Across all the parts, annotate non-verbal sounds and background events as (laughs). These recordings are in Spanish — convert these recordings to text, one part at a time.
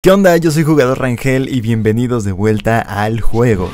¿Qué onda? Yo soy Jugador Rangel y bienvenidos de vuelta al juego.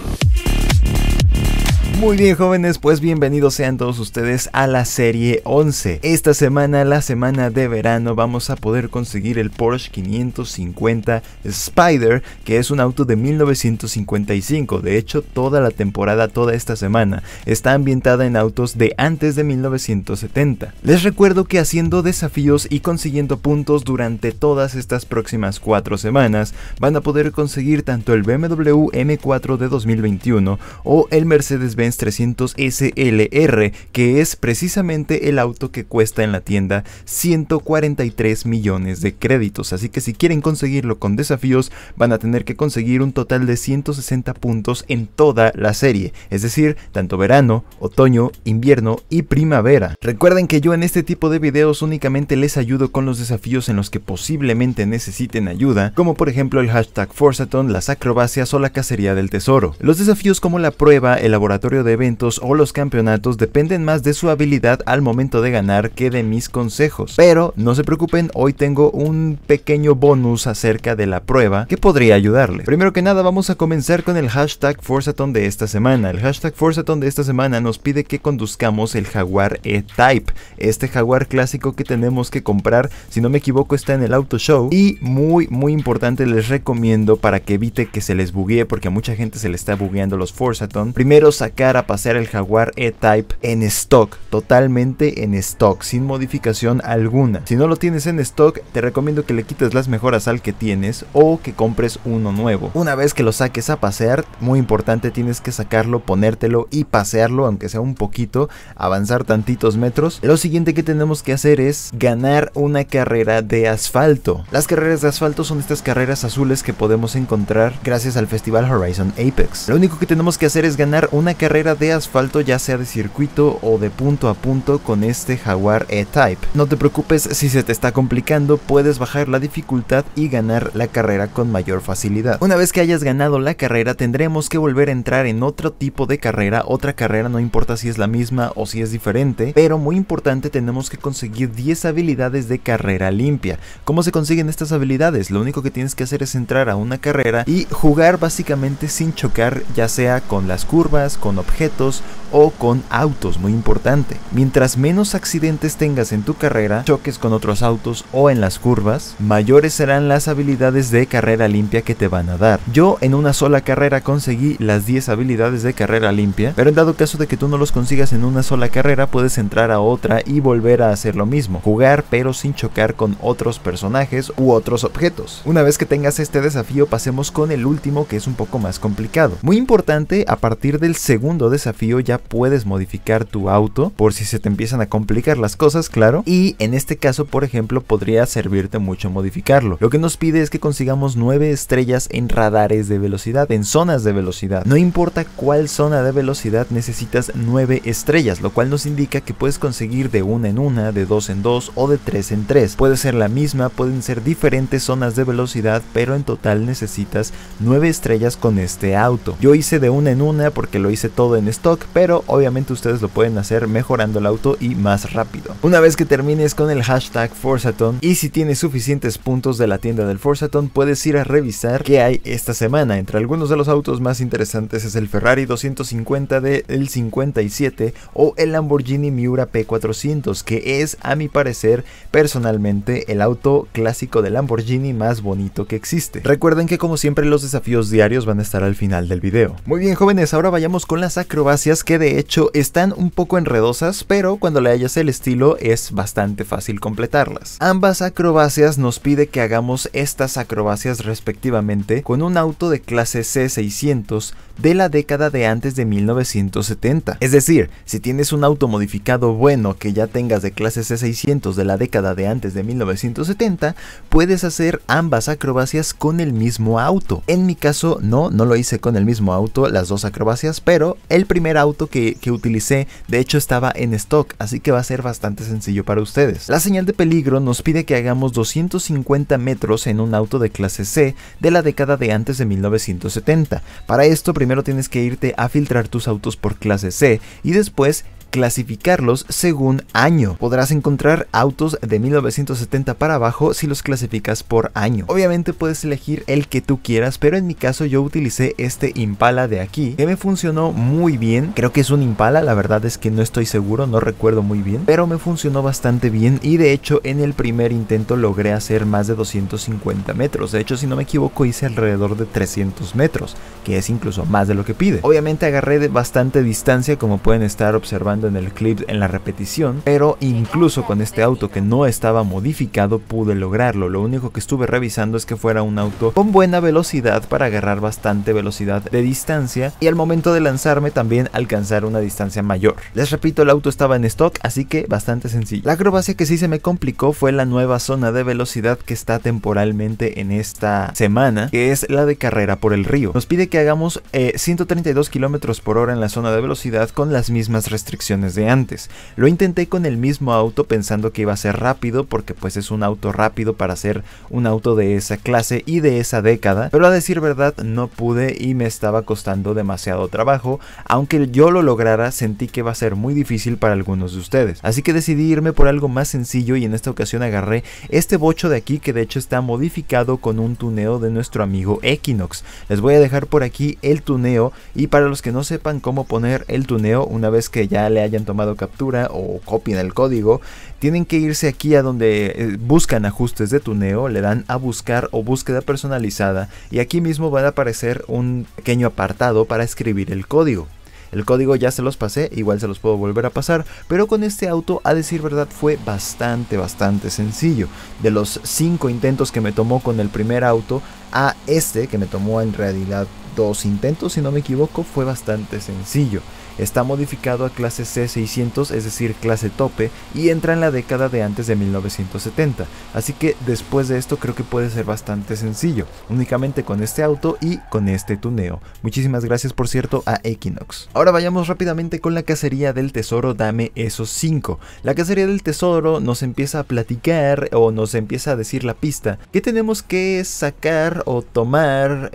Muy bien jóvenes, pues bienvenidos sean todos ustedes a la serie 11. Esta semana, la semana de verano, vamos a poder conseguir el Porsche 550 Spider, que es un auto de 1955. De hecho, toda la temporada, toda esta semana, está ambientada en autos de antes de 1970. Les recuerdo que haciendo desafíos y consiguiendo puntos durante todas estas próximas cuatro semanas, van a poder conseguir tanto el BMW M4 de 2021 o el Mercedes-Benz 300 SLR, que es precisamente el auto que cuesta en la tienda 143 millones de créditos. Así que si quieren conseguirlo con desafíos, van a tener que conseguir un total de 160 puntos en toda la serie, es decir, tanto verano, otoño, invierno y primavera. Recuerden que yo en este tipo de videos únicamente les ayudo con los desafíos en los que posiblemente necesiten ayuda, como por ejemplo el hashtag Forzaton, las acrobacias o la cacería del tesoro. Los desafíos como la prueba, el laboratorio de eventos o los campeonatos dependen más de su habilidad al momento de ganar que de mis consejos. Pero no se preocupen, hoy tengo un pequeño bonus acerca de la prueba que podría ayudarles, Primero que nada vamos a comenzar con el hashtag Forzaton de esta semana. El hashtag Forzaton de esta semana nos pide que conduzcamos el Jaguar E-Type, este Jaguar clásico que tenemos que comprar, si no me equivoco está en el Auto Show y muy muy importante les recomiendo para que evite que se les buguee porque a mucha gente se le está bugueando los Forzaton, primero sacar a pasear el Jaguar E-Type en stock, totalmente en stock, sin modificación alguna. Si no lo tienes en stock, te recomiendo que le quites las mejoras al que tienes o que compres uno nuevo. Una vez que lo saques a pasear, muy importante, tienes que sacarlo, ponértelo y pasearlo, aunque sea un poquito, avanzar tantitos metros. Lo siguiente que tenemos que hacer es ganar una carrera de asfalto. Las carreras de asfalto son estas carreras azules que podemos encontrar gracias al festival Horizon Apex. Lo único que tenemos que hacer es ganar una carrera carrera de asfalto ya sea de circuito o de punto a punto con este Jaguar E-Type. No te preocupes si se te está complicando, puedes bajar la dificultad y ganar la carrera con mayor facilidad. Una vez que hayas ganado la carrera tendremos que volver a entrar en otro tipo de carrera, otra carrera no importa si es la misma o si es diferente, pero muy importante tenemos que conseguir 10 habilidades de carrera limpia. ¿Cómo se consiguen estas habilidades? Lo único que tienes que hacer es entrar a una carrera y jugar básicamente sin chocar ya sea con las curvas, con objetos o con autos, muy importante. Mientras menos accidentes tengas en tu carrera, choques con otros autos o en las curvas, mayores serán las habilidades de carrera limpia que te van a dar. Yo en una sola carrera conseguí las 10 habilidades de carrera limpia, pero en dado caso de que tú no los consigas en una sola carrera, puedes entrar a otra y volver a hacer lo mismo, jugar pero sin chocar con otros personajes u otros objetos. Una vez que tengas este desafío, pasemos con el último que es un poco más complicado. Muy importante, a partir del segundo desafío ya puedes modificar tu auto por si se te empiezan a complicar las cosas, claro. Y en este caso, por ejemplo, podría servirte mucho modificarlo. Lo que nos pide es que consigamos 9 estrellas en radares de velocidad, en zonas de velocidad. No importa cuál zona de velocidad, necesitas 9 estrellas, lo cual nos indica que puedes conseguir de una en una, de dos en dos o de tres en tres. Puede ser la misma, pueden ser diferentes zonas de velocidad, pero en total necesitas 9 estrellas con este auto. Yo hice de una en una porque lo hice todo en stock, pero obviamente ustedes lo pueden hacer mejorando el auto y más rápido. Una vez que termines con el hashtag Forzaton y si tienes suficientes puntos de la tienda del Forzaton, puedes ir a revisar qué hay esta semana. Entre algunos de los autos más interesantes es el Ferrari 250 del 57 o el Lamborghini Miura P400, que es a mi parecer personalmente el auto clásico de Lamborghini más bonito que existe. Recuerden que como siempre los desafíos diarios van a estar al final del video. Muy bien jóvenes, ahora vayamos con las acrobacias que de hecho están un poco enredosas, pero cuando le hayas el estilo es bastante fácil completarlas. Ambas acrobacias nos pide que hagamos estas acrobacias respectivamente con un auto de clase C600 de la década de antes de 1970. Es decir, si tienes un auto modificado bueno que ya tengas de clase C600 de la década de antes de 1970, puedes hacer ambas acrobacias con el mismo auto. En mi caso no, no lo hice con el mismo auto, las dos acrobacias, pero el primer auto que, utilicé, de hecho estaba en stock, así que va a ser bastante sencillo para ustedes. La señal de peligro nos pide que hagamos 250 metros en un auto de clase C de la década de antes de 1970. Para esto primero tienes que irte a filtrar tus autos por clase C y después clasificarlos según año. Podrás encontrar autos de 1970 para abajo si los clasificas por año. Obviamente puedes elegir el que tú quieras, pero en mi caso yo utilicé este Impala de aquí, que me funcionó muy bien. Creo que es un Impala, la verdad es que no estoy seguro, no recuerdo muy bien, pero me funcionó bastante bien y de hecho en el primer intento logré hacer más de 250 metros. De hecho, si no me equivoco, hice alrededor de 300 metros, que es incluso más de lo que pide. Obviamente agarré de bastante distancia, como pueden estar observando en el clip en la repetición, pero incluso con este auto que no estaba modificado pude lograrlo. Lo único que estuve revisando es que fuera un auto con buena velocidad para agarrar bastante velocidad de distancia y al momento de lanzarme también alcanzar una distancia mayor. Les repito, el auto estaba en stock, así que bastante sencillo. La acrobacia que sí se me complicó fue la nueva zona de velocidad que está temporalmente en esta semana, que es la de carrera por el río. Nos pide que hagamos 132 eh, km por hora en la zona de velocidad con las mismas restricciones de antes. Lo intenté con el mismo auto pensando que iba a ser rápido porque pues es un auto rápido para hacer un auto de esa clase y de esa década, pero a decir verdad no pude y me estaba costando demasiado trabajo, aunque yo lo lograra sentí que va a ser muy difícil para algunos de ustedes. Así que decidí irme por algo más sencillo y en esta ocasión agarré este bocho de aquí que de hecho está modificado con un tuneo de nuestro amigo Equinox. Les voy a dejar por aquí el tuneo y para los que no sepan cómo poner el tuneo una vez que ya le hayan tomado captura o copien el código, tienen que irse aquí a donde eh, buscan ajustes de tuneo, le dan a buscar o búsqueda personalizada y aquí mismo van a aparecer un pequeño apartado para escribir el código. El código ya se los pasé, igual se los puedo volver a pasar, pero con este auto, a decir verdad, fue bastante, bastante sencillo. De los 5 intentos que me tomó con el primer auto, a este que me tomó en realidad dos intentos, si no me equivoco, fue bastante sencillo. Está modificado a clase C600, es decir, clase tope, y entra en la década de antes de 1970. Así que después de esto creo que puede ser bastante sencillo, únicamente con este auto y con este tuneo. Muchísimas gracias por cierto a Equinox. Ahora vayamos rápidamente con la cacería del tesoro Dame esos 5. La cacería del tesoro nos empieza a platicar o nos empieza a decir la pista que tenemos que sacar o tomar 5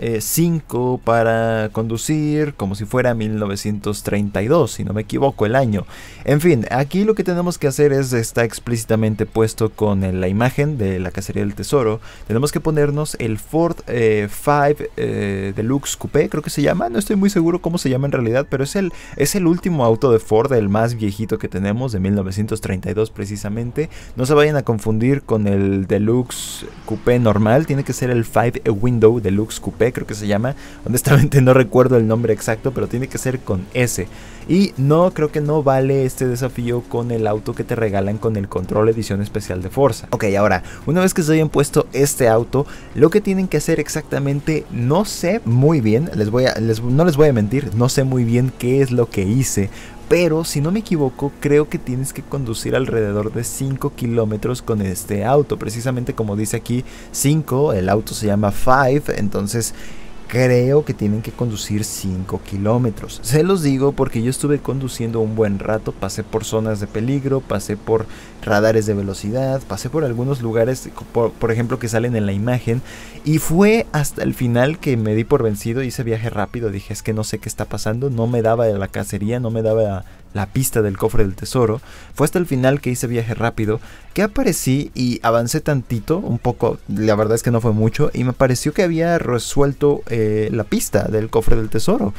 eh, para conducir como si fuera 1930 si no me equivoco, el año. En fin, aquí lo que tenemos que hacer es, está explícitamente puesto con la imagen de la cacería del tesoro, tenemos que ponernos el Ford 5 eh, eh, Deluxe Coupé, creo que se llama, no estoy muy seguro cómo se llama en realidad, pero es el, es el último auto de Ford, el más viejito que tenemos, de 1932 precisamente. No se vayan a confundir con el Deluxe Coupé normal, tiene que ser el 5 Window Deluxe Coupé, creo que se llama. Honestamente (laughs) no recuerdo el nombre exacto, pero tiene que ser con S. Y no, creo que no vale este desafío con el auto que te regalan con el control edición especial de Forza. Ok, ahora, una vez que se hayan puesto este auto, lo que tienen que hacer exactamente, no sé muy bien, les voy a, no les voy a mentir, no sé muy bien qué es lo que hice, pero si no me equivoco creo que tienes que conducir alrededor de 5 kilómetros con este auto, precisamente como dice aquí 5, el auto se llama 5, entonces creo que tienen que conducir 5 kilómetros. Se los digo porque yo estuve conduciendo un buen rato, pasé por zonas de peligro, pasé por radares de velocidad, pasé por algunos lugares, por, ejemplo, que salen en la imagen, y fue hasta el final que me di por vencido, hice viaje rápido, dije es que no sé qué está pasando, no me daba la cacería, no me daba la pista del cofre del tesoro, fue hasta el final que hice viaje rápido, que aparecí y avancé tantito, un poco, la verdad es que no fue mucho, y me pareció que había resuelto eh, la pista del cofre del tesoro.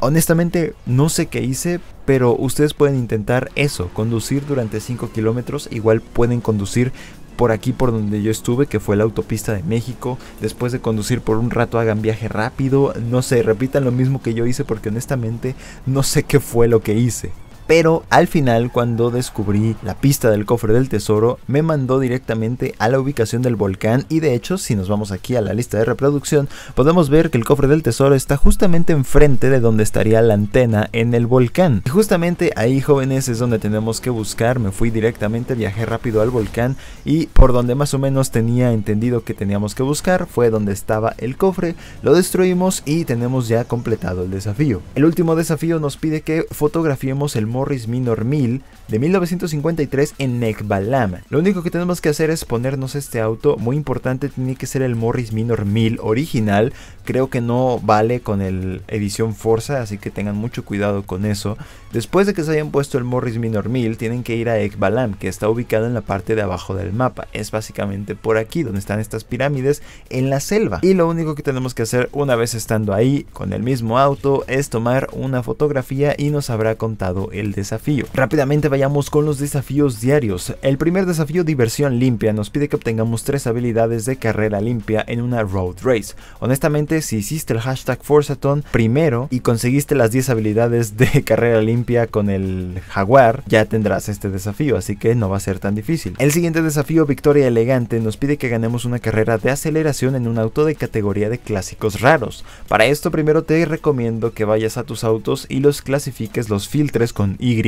Honestamente, no sé qué hice, pero ustedes pueden intentar eso, conducir durante 5 kilómetros, igual pueden conducir por aquí por donde yo estuve, que fue la autopista de México. Después de conducir por un rato, hagan viaje rápido. No sé, repitan lo mismo que yo hice porque honestamente no sé qué fue lo que hice pero al final cuando descubrí la pista del cofre del tesoro me mandó directamente a la ubicación del volcán y de hecho si nos vamos aquí a la lista de reproducción podemos ver que el cofre del tesoro está justamente enfrente de donde estaría la antena en el volcán. Y justamente ahí jóvenes es donde tenemos que buscar, me fui directamente, viajé rápido al volcán y por donde más o menos tenía entendido que teníamos que buscar fue donde estaba el cofre, lo destruimos y tenemos ya completado el desafío. El último desafío nos pide que fotografiemos el Morris Minor 1000 de 1953 en Ekbalam. Lo único que tenemos que hacer es ponernos este auto, muy importante tiene que ser el Morris Minor 1000 original, creo que no vale con el edición Forza, así que tengan mucho cuidado con eso. Después de que se hayan puesto el Morris Minor 1000, tienen que ir a Ekbalam, que está ubicado en la parte de abajo del mapa, es básicamente por aquí donde están estas pirámides en la selva. Y lo único que tenemos que hacer una vez estando ahí con el mismo auto es tomar una fotografía y nos habrá contado el desafío. Rápidamente vayamos con los desafíos diarios. El primer desafío diversión limpia nos pide que obtengamos tres habilidades de carrera limpia en una road race. Honestamente, si hiciste el hashtag Forzatón primero y conseguiste las 10 habilidades de (laughs) carrera limpia con el jaguar, ya tendrás este desafío, así que no va a ser tan difícil. El siguiente desafío victoria elegante nos pide que ganemos una carrera de aceleración en un auto de categoría de clásicos raros. Para esto primero te recomiendo que vayas a tus autos y los clasifiques, los filtres con Y,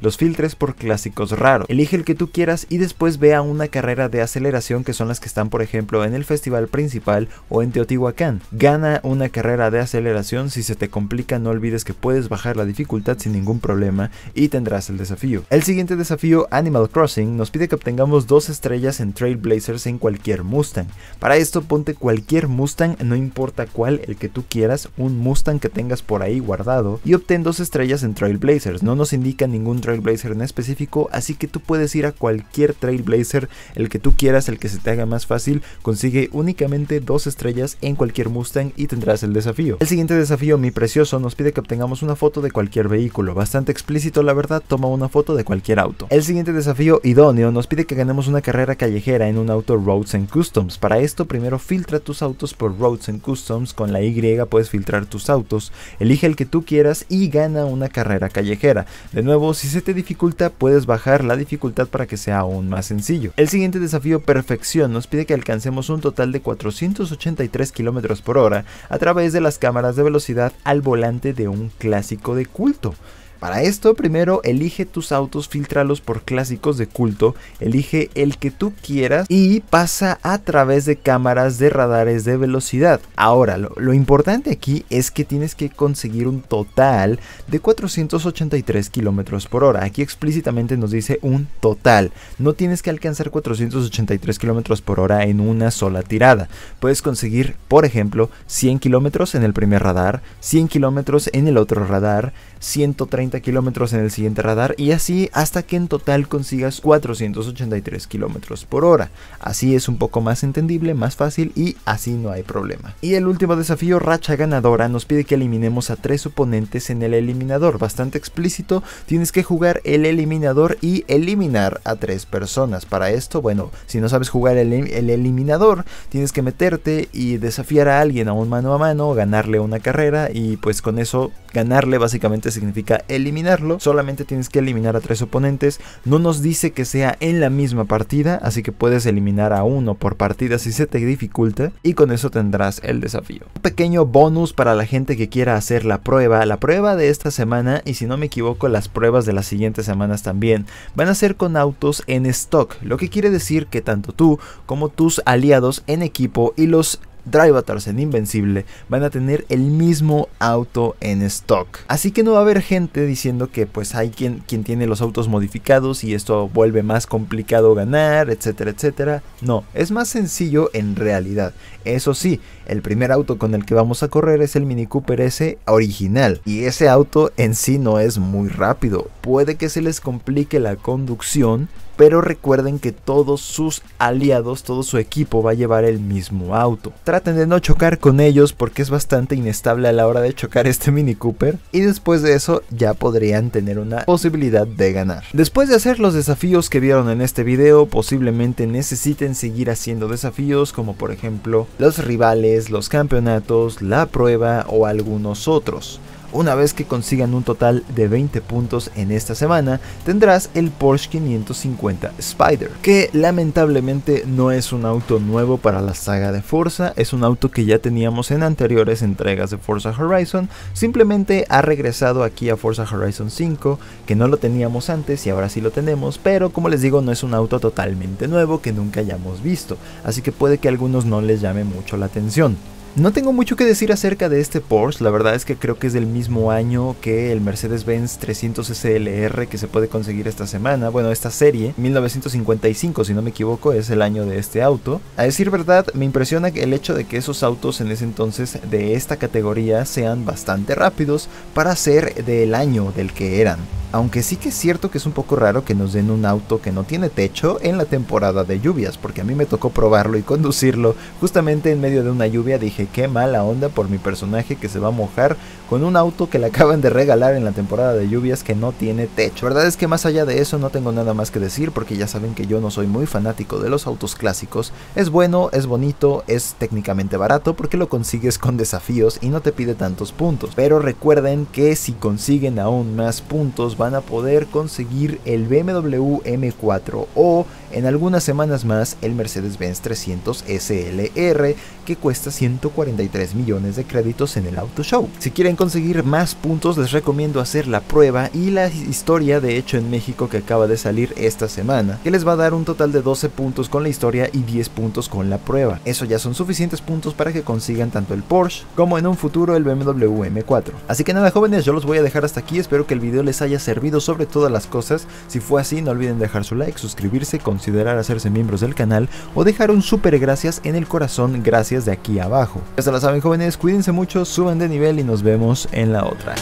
los 3 por clásicos raro. Elige el que tú quieras y después vea una carrera de aceleración que son las que están por ejemplo en el festival principal o en Teotihuacán. Gana una carrera de aceleración, si se te complica no olvides que puedes bajar la dificultad sin ningún problema y tendrás el desafío. El siguiente desafío, Animal Crossing, nos pide que obtengamos dos estrellas en Trailblazers en cualquier Mustang. Para esto ponte cualquier Mustang, no importa cuál, el que tú quieras, un Mustang que tengas por ahí guardado y obtén dos estrellas en Trailblazers. No nos indica ningún Trailblazer en específico, así que tú puedes ir a cualquier Trailblazer, el que tú quieras, el que se te haga más fácil, consigue únicamente dos estrellas en cualquier Mustang y tendrás el desafío. El siguiente desafío, mi precioso, nos pide que obtengamos una foto de cualquier vehículo, bastante explícito la verdad, toma una foto de cualquier auto. El siguiente desafío, idóneo, nos pide que ganemos una carrera callejera en un auto Roads and Customs, para esto primero filtra tus autos por Roads and Customs, con la Y puedes filtrar tus autos, elige el que tú quieras y gana una carrera callejera. De nuevo, si se te dificulta puedes bajar la dificultad para que sea aún más sencillo. El siguiente desafío Perfección nos pide que alcancemos un total de 483 km por hora a través de las cámaras de velocidad al volante de un clásico de culto. Para esto, primero elige tus autos, filtralos por clásicos de culto, elige el que tú quieras y pasa a través de cámaras de radares de velocidad. Ahora, lo, importante aquí es que tienes que conseguir un total de 483 kilómetros por hora. Aquí explícitamente nos dice un total. No tienes que alcanzar 483 kilómetros por hora en una sola tirada. Puedes conseguir, por ejemplo, 100 kilómetros en el primer radar, 100 kilómetros en el otro radar, 130 kilómetros en el siguiente radar y así hasta que en total consigas 483 kilómetros por hora. Así es un poco más entendible, más fácil y así no hay problema. Y el último desafío, racha ganadora, nos pide que eliminemos a tres oponentes en el eliminador. Bastante explícito, tienes que jugar el eliminador y eliminar a tres personas. Para esto, bueno, si no sabes jugar el, eliminador, tienes que meterte y desafiar a alguien a un mano a mano, ganarle una carrera y pues con eso ganarle básicamente significa eliminar eliminarlo, solamente tienes que eliminar a tres oponentes. No nos dice que sea en la misma partida, así que puedes eliminar a uno por partida si se te dificulta y con eso tendrás el desafío. Un pequeño bonus para la gente que quiera hacer la prueba, la prueba de esta semana y si no me equivoco las pruebas de las siguientes semanas también, van a ser con autos en stock, lo que quiere decir que tanto tú como tus aliados en equipo y los Drivatars en Invencible van a tener el mismo auto en stock. Así que no va a haber gente diciendo que pues hay quien, quien tiene los autos modificados y esto vuelve más complicado ganar, etcétera, etcétera. No, es más sencillo en realidad. Eso sí, el primer auto con el que vamos a correr es el Mini Cooper S original. Y ese auto en sí no es muy rápido. Puede que se les complique la conducción pero recuerden que todos sus aliados, todo su equipo va a llevar el mismo auto. Traten de no chocar con ellos porque es bastante inestable a la hora de chocar este Mini Cooper y después de eso ya podrían tener una posibilidad de ganar. Después de hacer los desafíos que vieron en este video, posiblemente necesiten seguir haciendo desafíos como por ejemplo los rivales, los campeonatos, la prueba o algunos otros. Una vez que consigan un total de 20 puntos en esta semana, tendrás el Porsche 550 Spider, que lamentablemente no es un auto nuevo para la saga de Forza, es un auto que ya teníamos en anteriores entregas de Forza Horizon, simplemente ha regresado aquí a Forza Horizon 5, que no lo teníamos antes y ahora sí lo tenemos, pero como les digo no es un auto totalmente nuevo que nunca hayamos visto, así que puede que a algunos no les llame mucho la atención. No tengo mucho que decir acerca de este Porsche, la verdad es que creo que es del mismo año que el Mercedes-Benz 300 SLR que se puede conseguir esta semana, bueno, esta serie, 1955 si no me equivoco es el año de este auto. A decir verdad, me impresiona el hecho de que esos autos en ese entonces de esta categoría sean bastante rápidos para ser del año del que eran. Aunque sí que es cierto que es un poco raro que nos den un auto que no tiene techo en la temporada de lluvias, porque a mí me tocó probarlo y conducirlo justamente en medio de una lluvia. Dije, qué mala onda por mi personaje que se va a mojar con un auto que le acaban de regalar en la temporada de lluvias que no tiene techo. La verdad es que más allá de eso no tengo nada más que decir, porque ya saben que yo no soy muy fanático de los autos clásicos. Es bueno, es bonito, es técnicamente barato, porque lo consigues con desafíos y no te pide tantos puntos. Pero recuerden que si consiguen aún más puntos, van a poder conseguir el BMW M4 o en algunas semanas más, el Mercedes-Benz 300 SLR, que cuesta 143 millones de créditos en el Auto Show. Si quieren conseguir más puntos, les recomiendo hacer la prueba y la historia de hecho en México que acaba de salir esta semana, que les va a dar un total de 12 puntos con la historia y 10 puntos con la prueba. Eso ya son suficientes puntos para que consigan tanto el Porsche como en un futuro el BMW M4. Así que nada jóvenes, yo los voy a dejar hasta aquí, espero que el video les haya servido sobre todas las cosas. Si fue así, no olviden dejar su like, suscribirse, con considerar hacerse miembros del canal o dejar un super gracias en el corazón gracias de aquí abajo. Ya se la saben jóvenes, cuídense mucho, suben de nivel y nos vemos en la otra.